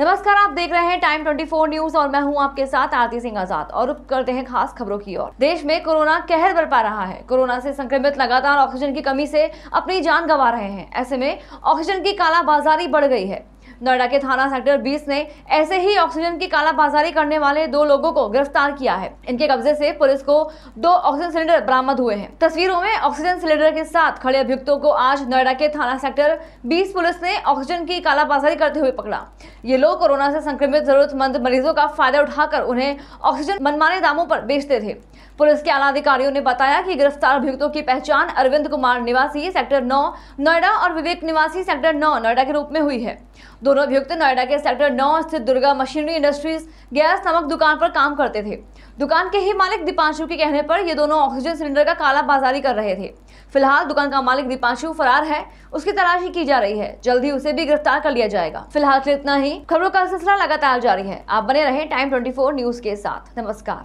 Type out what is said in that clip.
नमस्कार आप देख रहे हैं टाइम 24 न्यूज और मैं हूं आपके साथ आरती सिंह आजाद और अब करते हैं खास खबरों की ओर देश में कोरोना कहर बरपा रहा है कोरोना से संक्रमित लगातार ऑक्सीजन की कमी से अपनी जान गंवा रहे हैं ऐसे में ऑक्सीजन की कालाबाजारी बढ़ गई है नोएडा के थाना सेक्टर 20 ने ऐसे ही ऑक्सीजन की कालाबाजारी करने वाले दो लोगों को गिरफ्तार किया है इनके कब्जे से पुलिस को दो ऑक्सीजन सिलेंडर बरामद हुए हैं तस्वीरों में ऑक्सीजन सिलेंडर के साथ खड़े अभियुक्तों को आज नोएडा के थाना सेक्टर 20 पुलिस ने ऑक्सीजन की कालाबाजारी करते हुए पकड़ा ये लोग कोरोना से संक्रमित जरूरतमंद मरीजों का फायदा उठाकर उन्हें ऑक्सीजन मनमाने दामों पर बेचते थे पुलिस के आला अधिकारियों ने बताया कि गिरफ्तार अभियुक्तों की पहचान अरविंद कुमार निवासी सेक्टर 9 नोएडा और विवेक निवासी सेक्टर 9 नोएडा के रूप में हुई है दोनों अभियुक्त नोएडा के सेक्टर 9 स्थित दुर्गा मशीनरी इंडस्ट्रीज गैस नामक दुकान पर काम करते थे दुकान के ही मालिक दीपांशु के कहने पर ये दोनों ऑक्सीजन सिलेंडर का कालाबाजारी कर रहे थे फिलहाल दुकान का मालिक दीपांशु फरार है उसकी तलाशी की जा रही है जल्द ही उसे भी गिरफ्तार कर लिया जाएगा फिलहाल इतना ही खबरों का सिलसिला लगातार जारी है आप बने रहे टाइम ट्वेंटी न्यूज के साथ नमस्कार